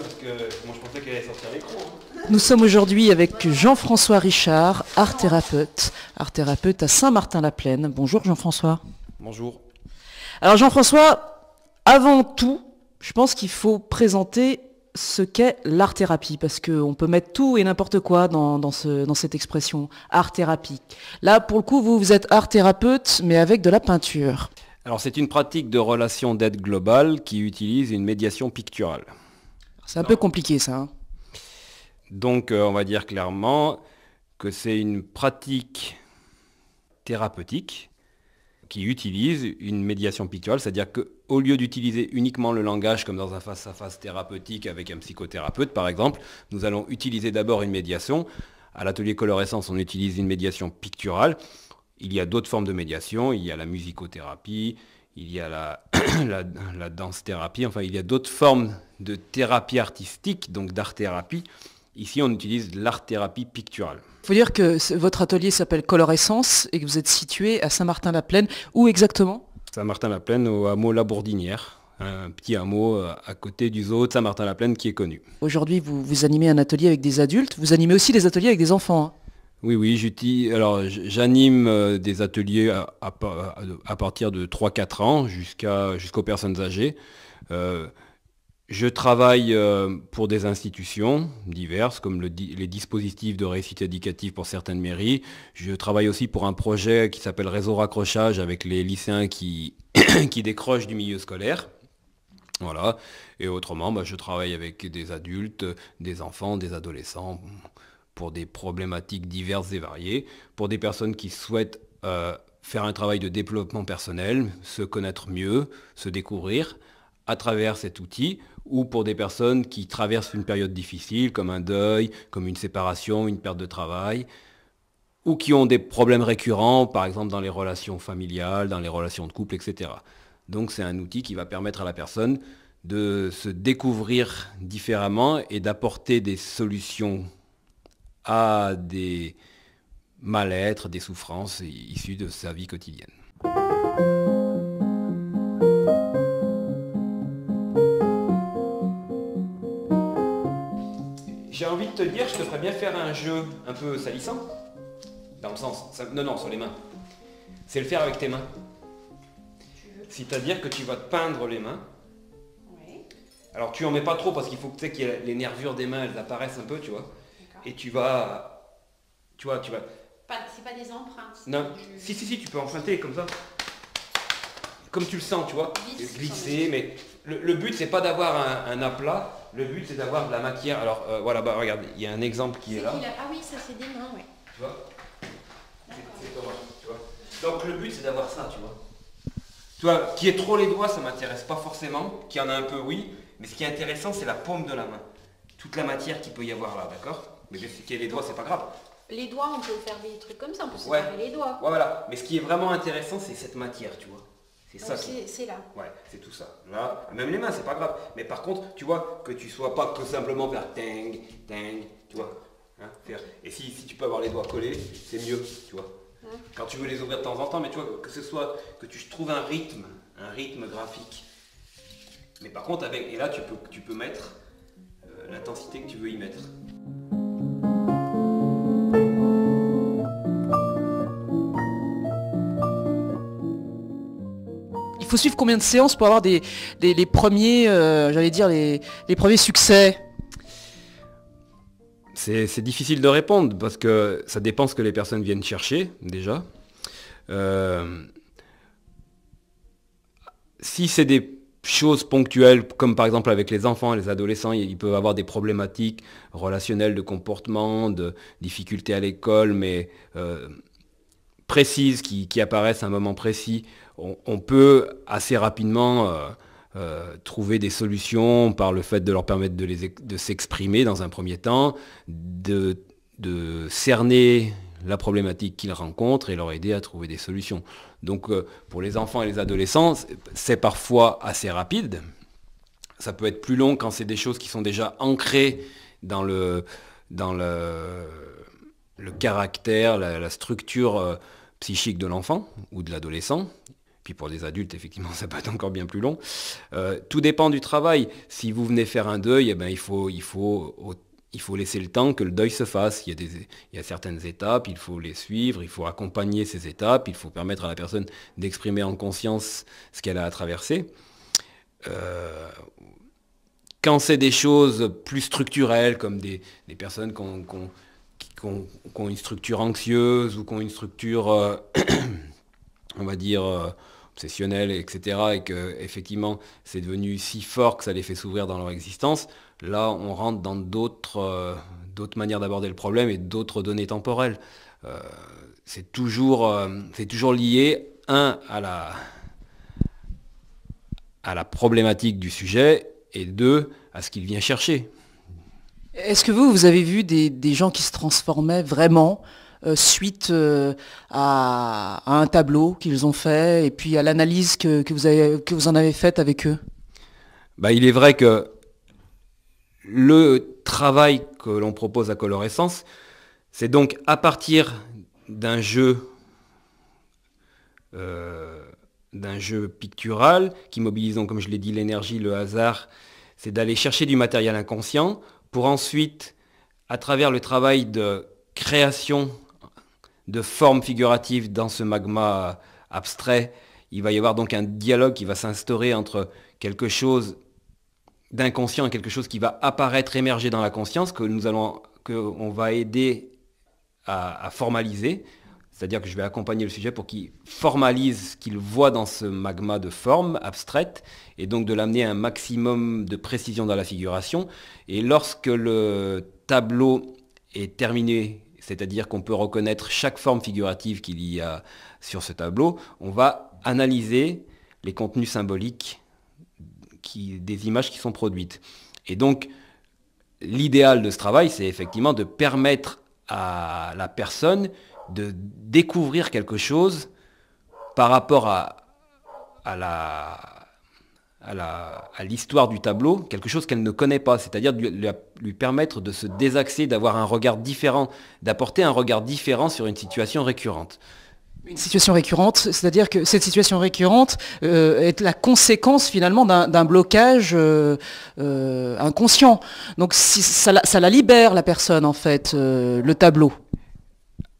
parce que moi je pensais qu'elle l'écran. Hein. Nous sommes aujourd'hui avec Jean-François Richard, art thérapeute, art thérapeute à Saint-Martin-la-Plaine. Bonjour Jean-François. Bonjour. Alors Jean-François, avant tout, je pense qu'il faut présenter ce qu'est l'art thérapie, parce qu'on peut mettre tout et n'importe quoi dans, cette expression, art thérapie. Là, pour le coup, vous, vous êtes art thérapeute, mais avec de la peinture. Alors c'est une pratique de relation d'aide globale qui utilise une médiation picturale. C'est un peu compliqué ça. Hein. Donc euh, on va dire clairement que c'est une pratique thérapeutique qui utilise une médiation picturale, c'est-à-dire qu'au lieu d'utiliser uniquement le langage comme dans un face-à-face thérapeutique avec un psychothérapeute par exemple, nous allons utiliser d'abord une médiation. À l'atelier colorescence, on utilise une médiation picturale. Il y a d'autres formes de médiation, il y a la musicothérapie, il y a la danse-thérapie, enfin il y a d'autres formes de thérapie artistique, donc d'art-thérapie. Ici, on utilise l'art-thérapie picturale. Il faut dire que votre atelier s'appelle Colorescence et que vous êtes situé à Saint-Martin-la-Plaine. Où exactement Saint-Martin-la-Plaine, au hameau Labourdinière, un petit hameau euh, à côté du zoo de Saint-Martin-la-Plaine qui est connu. Aujourd'hui, vous, vous, animez un atelier avec des adultes, vous animez aussi des ateliers avec des enfants. Hein. Oui, oui, alors j'anime euh, des ateliers à, partir de 3-4 ans jusqu'aux personnes âgées. Euh, je travaille euh, pour des institutions diverses, comme les dispositifs de réussite éducative pour certaines mairies. Je travaille aussi pour un projet qui s'appelle Réseau Raccrochage avec les lycéens qui, décrochent du milieu scolaire. Voilà. Et autrement, bah, je travaille avec des adultes, des enfants, des adolescents, pour des problématiques diverses et variées, pour des personnes qui souhaitent euh, faire un travail de développement personnel, se connaître mieux, se découvrir à travers cet outil ou pour des personnes qui traversent une période difficile comme un deuil, comme une séparation, une perte de travail, ou qui ont des problèmes récurrents, par exemple dans les relations familiales, dans les relations de couple, etc. Donc c'est un outil qui va permettre à la personne de se découvrir différemment et d'apporter des solutions à des mal-être, des souffrances issues de sa vie quotidienne. Ce bien faire un jeu un peu salissant. Dans le sens, non, non, sur les mains. C'est le faire avec tes mains. C'est-à-dire que tu vas te peindre les mains. Alors tu en mets pas trop parce qu'il faut que tu sais que les nervures des mains, elles apparaissent un peu, tu vois. Et tu vas... Tu vois, tu vas... C'est pas des empreintes. Non. Si, si, si, tu peux emprunter comme ça. Comme tu le sens, tu vois. Glisser, mais le, but, c'est pas d'avoir un, aplat, le but, c'est d'avoir de la matière. Alors euh, voilà, bah, regarde, il y a un exemple qui est, là. Ah oui, ça c'est des mains, ouais. Tu vois C'est tu vois Donc le but, c'est d'avoir ça, tu vois. Tu vois, qui est trop les doigts, ça m'intéresse pas forcément. Qui en a un peu, oui. Mais ce qui est intéressant, c'est la paume de la main. Toute la matière qu'il peut y avoir là, d'accord Mais si qui est les doigts, c'est pas grave. Les doigts, on peut faire des trucs comme ça, on peut les doigts. Ouais, voilà. Mais ce qui est vraiment intéressant, c'est cette matière, tu vois. C'est ça. C'est là. Ouais, c'est tout ça. même les mains, c'est pas grave. Mais par contre, tu vois, que tu sois pas que simplement faire ting, ting, tu vois. Hein, et si, tu peux avoir les doigts collés, c'est mieux, tu vois. Quand tu veux les ouvrir de temps en temps, mais tu vois, que ce soit, que tu trouves un rythme, un rythme graphique. Mais par contre, avec, et là, tu peux, tu peux mettre euh, l'intensité que tu veux y mettre. faut suivre combien de séances pour avoir des, les premiers, euh, j'allais dire, les, premiers succès c'est difficile de répondre parce que ça dépend ce que les personnes viennent chercher déjà. Euh, si c'est des choses ponctuelles, comme par exemple avec les enfants, les adolescents, ils peuvent avoir des problématiques relationnelles de comportement, de difficultés à l'école, mais euh, précises qui, apparaissent à un moment précis, on, peut assez rapidement euh, euh, trouver des solutions par le fait de leur permettre de, s'exprimer dans un premier temps, de, cerner la problématique qu'ils rencontrent et leur aider à trouver des solutions. Donc euh, pour les enfants et les adolescents, c'est parfois assez rapide. Ça peut être plus long quand c'est des choses qui sont déjà ancrées dans le, caractère, la, structure psychique de l'enfant ou de l'adolescent, puis pour les adultes, effectivement, ça peut être encore bien plus long. Euh, tout dépend du travail. Si vous venez faire un deuil, eh ben, il, faut, il, faut, il faut laisser le temps que le deuil se fasse. Il y, a certaines étapes, il faut les suivre, il faut accompagner ces étapes, il faut permettre à la personne d'exprimer en conscience ce qu'elle a à traverser. Euh, quand c'est des choses plus structurelles, comme des, personnes qui ont qui ont, une structure anxieuse ou qui ont une structure, euh, on va dire, euh, obsessionnelle, etc., et que effectivement c'est devenu si fort que ça les fait s'ouvrir dans leur existence, là on rentre dans d'autres euh, manières d'aborder le problème et d'autres données temporelles. c'est toujours, toujours lié, un, à la, à la problématique du sujet, et deux, à ce qu'il vient chercher. Est-ce que vous, vous avez vu des, gens qui se transformaient vraiment euh, suite euh, à, un tableau qu'ils ont fait et puis à l'analyse que, vous en avez faite avec eux bah, Il est vrai que le travail que l'on propose à Colorescence, c'est donc à partir d'un jeu, euh, d'un jeu pictural qui mobilise, comme je l'ai dit, l'énergie, le hasard, c'est d'aller chercher du matériel inconscient pour ensuite, à travers le travail de création de formes figuratives dans ce magma abstrait, il va y avoir donc un dialogue qui va s'instaurer entre quelque chose d'inconscient et quelque chose qui va apparaître, émerger dans la conscience, que nous allons, que va aider à formaliser, c'est-à-dire que je vais accompagner le sujet pour qu'il formalise ce qu'il voit dans ce magma de formes abstraites et donc de l'amener à un maximum de précision dans la figuration. Et lorsque le tableau est terminé, c'est-à-dire qu'on peut reconnaître chaque forme figurative qu'il y a sur ce tableau, on va analyser les contenus symboliques des images qui sont produites. Et donc, l'idéal de ce travail, c'est effectivement de permettre à la personne de découvrir quelque chose par rapport à, à la à l'histoire du tableau, quelque chose qu'elle ne connaît pas, c'est-à-dire lui, permettre de se désaxer, d'avoir un regard différent, d'apporter un regard différent sur une situation récurrente. Une situation récurrente, c'est-à-dire que cette situation récurrente euh, est la conséquence finalement d'un blocage euh, euh, inconscient. Donc si, ça, la libère la personne en fait, le tableau.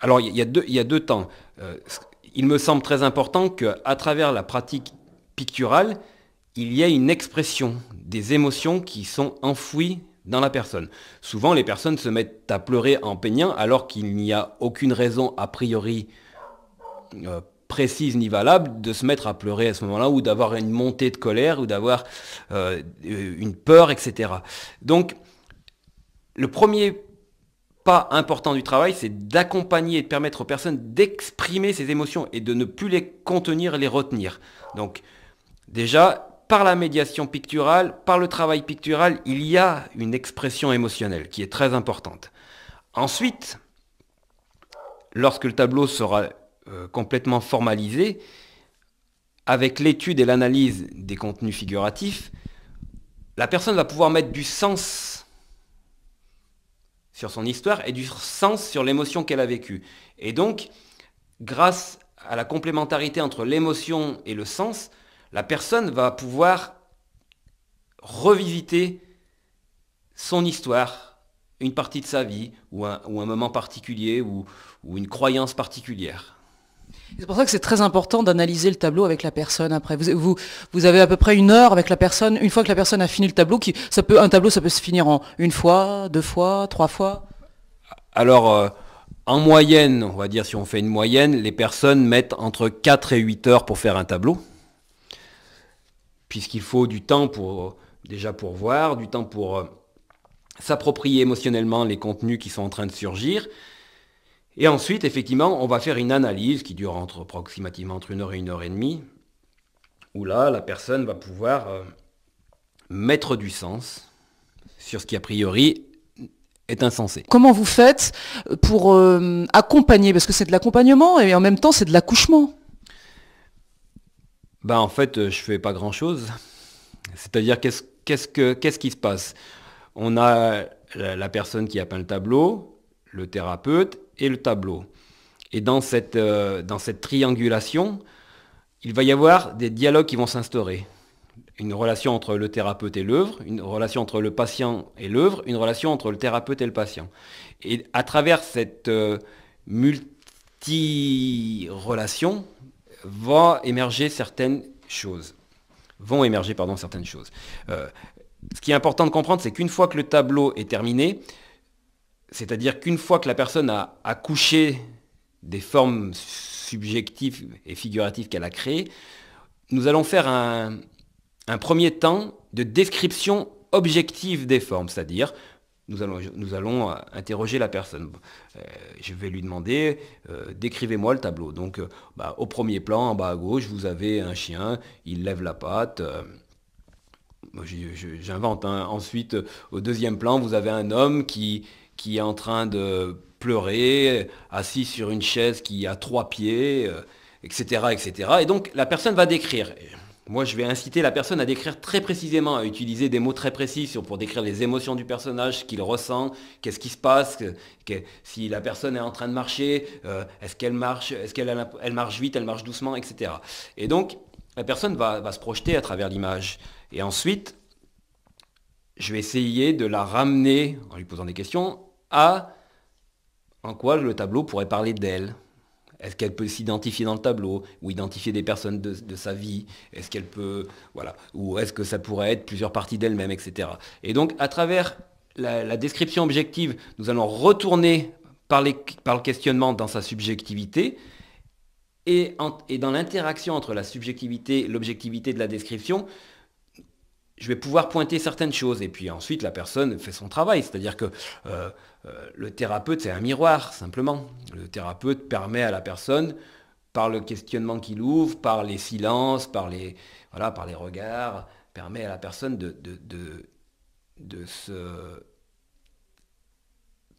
Alors, il y, a deux, temps. Euh, il me semble très important qu'à travers la pratique picturale, il y ait une expression des émotions qui sont enfouies dans la personne. Souvent, les personnes se mettent à pleurer en peignant alors qu'il n'y a aucune raison a priori euh, précise ni valable de se mettre à pleurer à ce moment-là ou d'avoir une montée de colère ou d'avoir euh, une peur, etc. Donc, le premier important du travail, c'est d'accompagner et de permettre aux personnes d'exprimer ses émotions et de ne plus les contenir, les retenir. Donc déjà, par la médiation picturale, par le travail pictural, il y a une expression émotionnelle qui est très importante. Ensuite, lorsque le tableau sera euh, complètement formalisé, avec l'étude et l'analyse des contenus figuratifs, la personne va pouvoir mettre du sens sur son histoire et du sens sur l'émotion qu'elle a vécue. Et donc, grâce à la complémentarité entre l'émotion et le sens, la personne va pouvoir revisiter son histoire, une partie de sa vie, ou un, moment particulier, ou une croyance particulière. C'est pour ça que c'est très important d'analyser le tableau avec la personne après. Vous, avez à peu près une heure avec la personne, une fois que la personne a fini le tableau, ça peut, un tableau ça peut se finir en une fois, deux fois, trois fois Alors, euh, en moyenne, on va dire si on fait une moyenne, les personnes mettent entre 4 et 8 heures pour faire un tableau, puisqu'il faut du temps pour, déjà pour voir, du temps pour euh, s'approprier émotionnellement les contenus qui sont en train de surgir, et ensuite, effectivement, on va faire une analyse qui dure entre, approximativement entre une heure et une heure et demie, où là, la personne va pouvoir euh, mettre du sens sur ce qui a priori est insensé. Comment vous faites pour euh, accompagner Parce que c'est de l'accompagnement et en même temps c'est de l'accouchement. Ben en fait, euh, je ne fais pas grand chose. C'est-à-dire qu'est-ce qu'est-ce qui se passe On a la personne qui a peint le tableau, le thérapeute et le tableau. Et dans cette, euh, dans cette triangulation, il va y avoir des dialogues qui vont s'instaurer. Une relation entre le thérapeute et l'œuvre, une relation entre le patient et l'œuvre, une relation entre le thérapeute et le patient. Et à travers cette euh, multi-relation, va émerger certaines choses. Vont émerger, pardon, certaines choses. Euh, ce qui est important de comprendre, c'est qu'une fois que le tableau est terminé, c'est-à-dire qu'une fois que la personne a accouché des formes subjectives et figuratives qu'elle a créées, nous allons faire un, premier temps de description objective des formes, c'est-à-dire nous allons, nous allons euh, interroger la personne. Euh, je vais lui demander, euh, décrivez-moi le tableau. Donc bah, au premier plan, en bas à gauche, vous avez un chien, il lève la patte. J'invente. Hein. Ensuite, au deuxième plan, vous avez un homme qui, qui est en train de pleurer, assis sur une chaise qui a trois pieds, etc., euh, etc. Et donc la personne va décrire. Moi, je vais inciter la personne à décrire très précisément, à utiliser des mots très précis pour décrire les émotions du personnage, ce qu'il ressent, qu'est-ce qui se passe, si la personne est en train de marcher, euh, est-ce qu'elle marche, est-ce qu'elle elle marche vite, elle marche doucement, etc. Et donc, la personne va se projeter à travers l'image. Et ensuite, je vais essayer de la ramener, en lui posant des questions, à en quoi le tableau pourrait parler d'elle. Est-ce qu'elle peut s'identifier dans le tableau ou identifier des personnes de, sa vie Est-ce qu'elle peut, voilà, ou est-ce que ça pourrait être plusieurs parties d'elle-même, etc. Et donc, à travers la, description objective, nous allons retourner par, le questionnement dans sa subjectivité et, et dans l'interaction entre la subjectivité, et l'objectivité de la description, je vais pouvoir pointer certaines choses. Et puis ensuite, la personne fait son travail. C'est-à-dire que euh, euh, le thérapeute, c'est un miroir, simplement. Le thérapeute permet à la personne, par le questionnement qu'il ouvre, par les silences, par les, voilà, par les regards, permet à la personne de, de, de, de se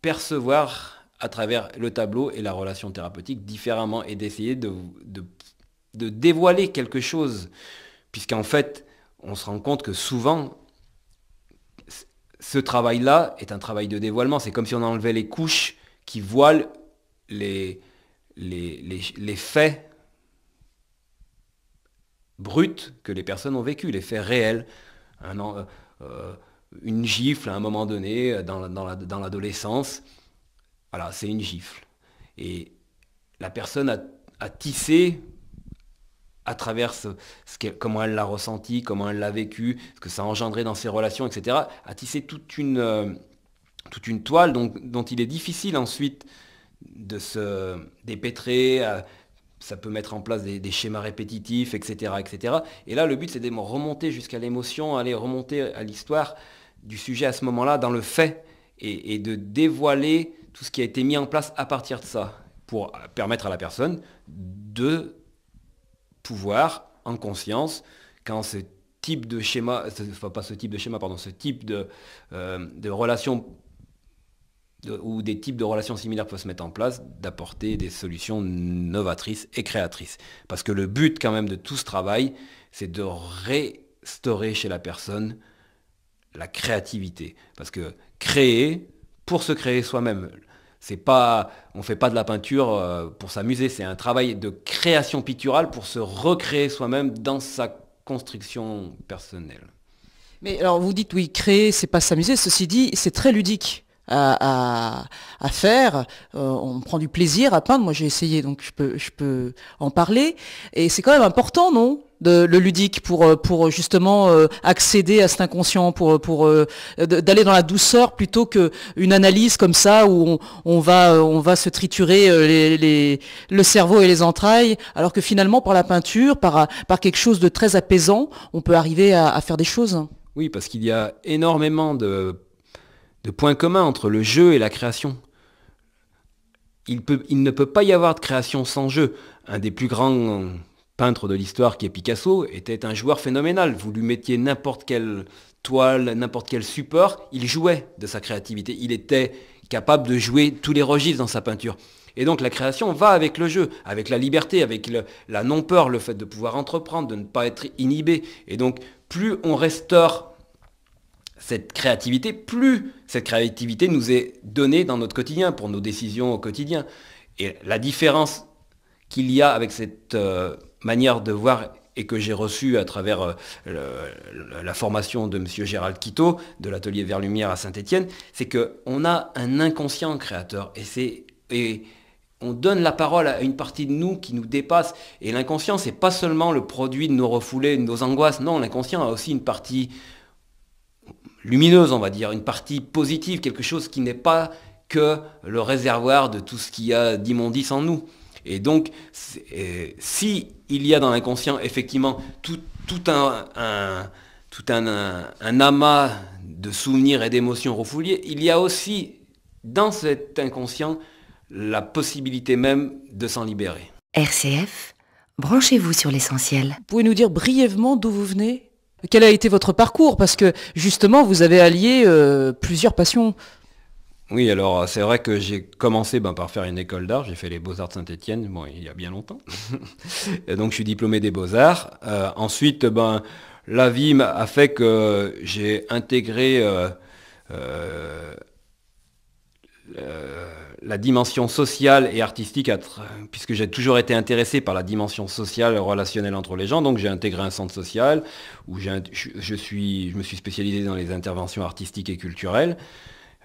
percevoir à travers le tableau et la relation thérapeutique différemment et d'essayer de, dévoiler quelque chose. Puisqu'en fait, on se rend compte que souvent, ce travail-là est un travail de dévoilement. C'est comme si on enlevait les couches qui voilent les, les, faits bruts que les personnes ont vécu, les faits réels. Euh, une gifle à un moment donné dans, dans l'adolescence, voilà, c'est une gifle. Et la personne a tissé à travers ce, ce comment elle l'a ressenti, comment elle l'a vécu, ce que ça a engendré dans ses relations, etc., a tissé toute une, euh, toute une toile donc, dont il est difficile ensuite de se dépêtrer, euh, ça peut mettre en place des, schémas répétitifs, etc., etc. Et là, le but, c'est de remonter jusqu'à l'émotion, aller remonter à l'histoire du sujet à ce moment-là, dans le fait, et de dévoiler tout ce qui a été mis en place à partir de ça, pour permettre à la personne de pouvoir, en conscience, quand ce type de schéma, pas ce type de schéma, pardon, ce type de, relations euh, relation ou des types de relations similaires peuvent se mettre en place, d'apporter des solutions novatrices et créatrices. Parce que le but quand même de tout ce travail, c'est de restaurer chez la personne la créativité. Parce que créer, pour se créer soi-même, c'est pas, on fait pas de la peinture euh, pour s'amuser, c'est un travail de création picturale pour se recréer soi-même dans sa construction personnelle. Mais alors vous dites oui, créer, c'est pas s'amuser. Ceci dit, c'est très ludique. À, faire. Euh, on prend du plaisir à peindre. Moi, j'ai essayé, donc je peux, je peux en parler. Et c'est quand même important, non de, le ludique pour, euh, pour euh, justement euh, accéder à cet inconscient, pour, pour d'aller dans la douceur plutôt qu'une analyse comme ça où on, va, on va se triturer les, le cerveau et les entrailles, alors que finalement par la peinture, par, par quelque chose de très apaisant, on peut arriver à, à faire des choses. Oui, parce qu'il y a énormément de, de points communs entre le jeu et la création. Il, peut, il ne peut pas y avoir de création sans jeu. Un des plus grands peintre de l'histoire qui est Picasso, était un joueur phénoménal. Vous lui mettiez n'importe quelle toile, n'importe quel support, il jouait de sa créativité. Il était capable de jouer tous les registres dans sa peinture. Et donc la création va avec le jeu, avec la liberté, avec la non-peur, le fait de pouvoir entreprendre, de ne pas être inhibé. Et donc plus on restaure cette créativité, plus cette créativité nous est donnée dans notre quotidien, pour nos décisions au quotidien. Et la différence qu'il y a avec cette... Euh, manière de voir et que j'ai reçu à travers euh, la formation de M. Gérald Quito de l'atelier Vers Lumière à Saint-Étienne, c'est qu'on a un inconscient créateur et et on donne la parole à une partie de nous qui nous dépasse et l'inconscient c'est pas seulement le produit de nos refoulés, de nos angoisses, non, l'inconscient a aussi une partie lumineuse, on va dire, une partie positive, quelque chose qui n'est pas que le réservoir de tout ce qu'il y a d'immondice en nous. Et donc, euh, si il y a dans l'inconscient effectivement tout, un, tout un, amas de souvenirs et d'émotions refoulées, il y a aussi dans cet inconscient la possibilité même de s'en libérer. RCF, branchez-vous sur l'essentiel. Vous pouvez nous dire brièvement d'où vous venez Quel a été votre parcours Parce que justement, vous avez allié euh, plusieurs passions. Oui, alors euh, c'est vrai que j'ai commencé ben, par faire une école d'art, j'ai fait les Beaux-Arts de Saint-Etienne, il y a bien longtemps. donc je suis diplômé des Beaux-Arts. Euh, ensuite, ben, la vie a fait que j'ai intégré euh, la dimension sociale et artistique, puisque j'ai toujours été intéressé par la dimension sociale et relationnelle entre les gens, donc j'ai intégré un centre social où je me suis spécialisé dans les interventions artistiques et culturelles.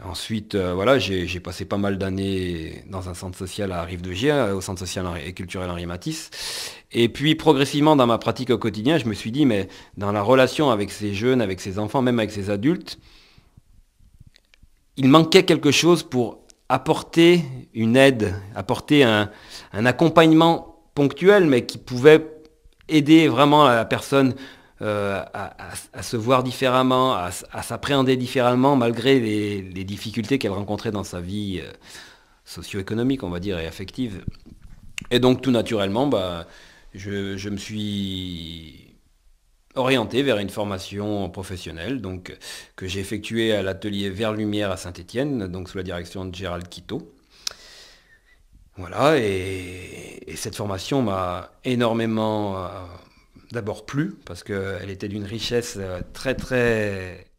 Ensuite, euh, voilà, j'ai passé pas mal d'années dans un centre social à Rive de Gier, euh, au centre social et culturel Henri Matisse. Et puis progressivement dans ma pratique au quotidien, je me suis dit, mais dans la relation avec ces jeunes, avec ces enfants, même avec ces adultes, il manquait quelque chose pour apporter une aide, apporter un, un accompagnement ponctuel, mais qui pouvait aider vraiment la personne euh, à, se voir différemment, à, s'appréhender différemment malgré les, difficultés qu'elle rencontrait dans sa vie euh, socio-économique, on va dire, et affective. Et donc tout naturellement, bah, je, me suis orienté vers une formation professionnelle donc, que j'ai effectuée à l'atelier Vers Lumière à Saint-Étienne, donc sous la direction de Gérald Quito. Voilà, et cette formation m'a énormément euh, D'abord plus, parce qu'elle était d'une richesse euh, très très